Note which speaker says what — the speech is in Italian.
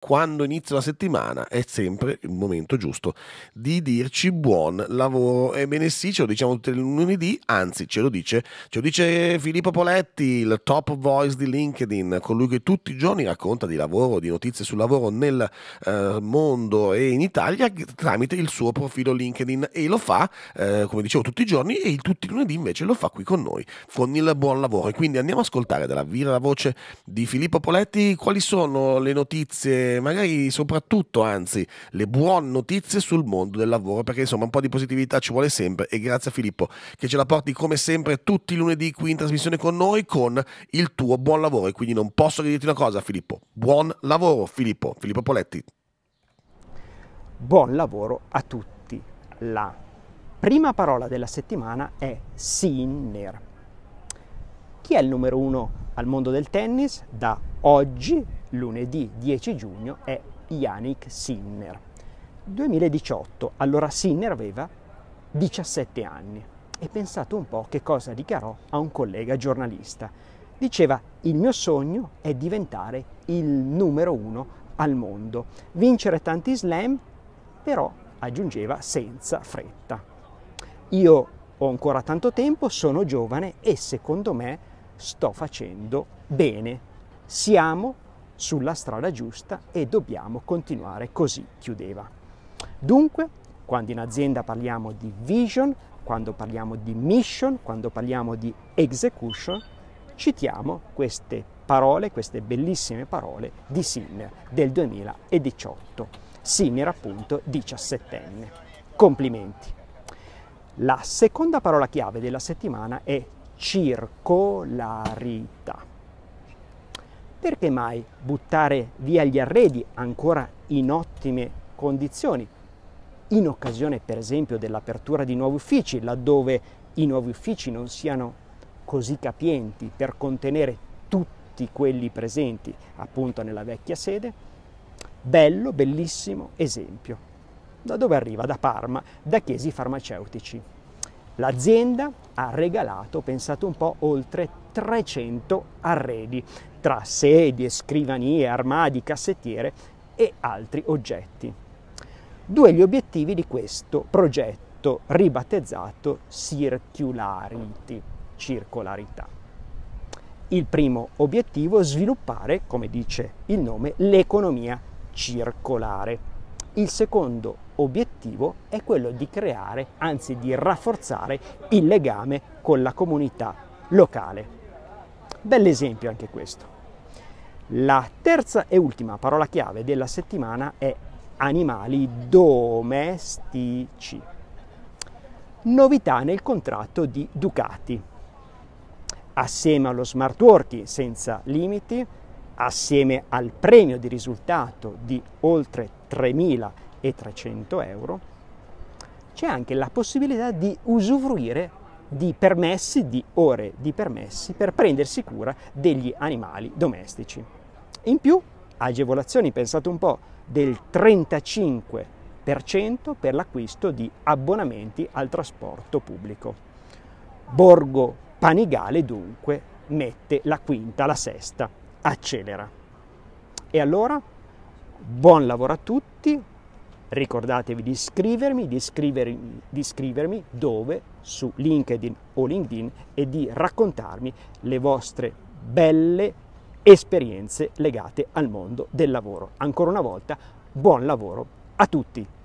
Speaker 1: quando inizia la settimana è sempre il momento giusto di dirci buon lavoro. Ebbene sì, ce lo diciamo tutti i lunedì, anzi ce lo dice, ce lo dice Filippo Poletti, il top voice di LinkedIn, colui che tutti i giorni racconta di lavoro, di notizie sul lavoro nel eh, mondo e in Italia tramite il suo profilo LinkedIn e lo fa, eh, come dicevo, tutti i giorni e tutti i lunedì invece lo fa qui con noi, con il buon lavoro. E quindi andiamo a ascoltare dalla viva voce di Filippo Poletti quali sono le notizie magari soprattutto, anzi, le buone notizie sul mondo del lavoro, perché insomma un po' di positività ci vuole sempre e grazie a Filippo che ce la porti come sempre tutti i lunedì qui in trasmissione con noi con il tuo buon lavoro e quindi non posso che dirti una cosa Filippo, buon lavoro Filippo, Filippo Poletti. Buon lavoro a tutti. La
Speaker 2: prima parola della settimana è Sinner. Chi è il numero uno al mondo del tennis? Da oggi lunedì 10 giugno è Yannick Sinner. 2018, allora Sinner aveva 17 anni e pensate un po' che cosa dichiarò a un collega giornalista. Diceva il mio sogno è diventare il numero uno al mondo, vincere tanti slam, però aggiungeva senza fretta. Io ho ancora tanto tempo, sono giovane e secondo me sto facendo bene. Siamo sulla strada giusta e dobbiamo continuare così, chiudeva. Dunque, quando in azienda parliamo di vision, quando parliamo di mission, quando parliamo di execution, citiamo queste parole, queste bellissime parole di Sinner del 2018. Sinner appunto 17enne. Complimenti. La seconda parola chiave della settimana è circolarità perché mai buttare via gli arredi ancora in ottime condizioni? In occasione per esempio dell'apertura di nuovi uffici, laddove i nuovi uffici non siano così capienti per contenere tutti quelli presenti appunto nella vecchia sede? Bello, bellissimo esempio. Da dove arriva? Da Parma, da Chiesi Farmaceutici. L'azienda ha regalato, pensate un po', oltre 300 arredi, tra sedie, scrivanie, armadi, cassettiere e altri oggetti. Due gli obiettivi di questo progetto ribattezzato Circularity, circolarità. Il primo obiettivo è sviluppare, come dice il nome, l'economia circolare. Il secondo obiettivo è quello di creare, anzi di rafforzare il legame con la comunità locale. Bell'esempio anche questo. La terza e ultima parola chiave della settimana è animali domestici. Novità nel contratto di Ducati. Assieme allo smart working senza limiti, assieme al premio di risultato di oltre 3.000 e 300 euro, c'è anche la possibilità di usufruire di permessi, di ore di permessi per prendersi cura degli animali domestici. In più, agevolazioni, pensate un po', del 35% per l'acquisto di abbonamenti al trasporto pubblico. Borgo Panigale dunque mette la quinta, la sesta, accelera. E allora, buon lavoro a tutti, Ricordatevi di iscrivermi, di iscrivermi, di iscrivermi dove? Su LinkedIn o LinkedIn e di raccontarmi le vostre belle esperienze legate al mondo del lavoro. Ancora una volta, buon lavoro a tutti!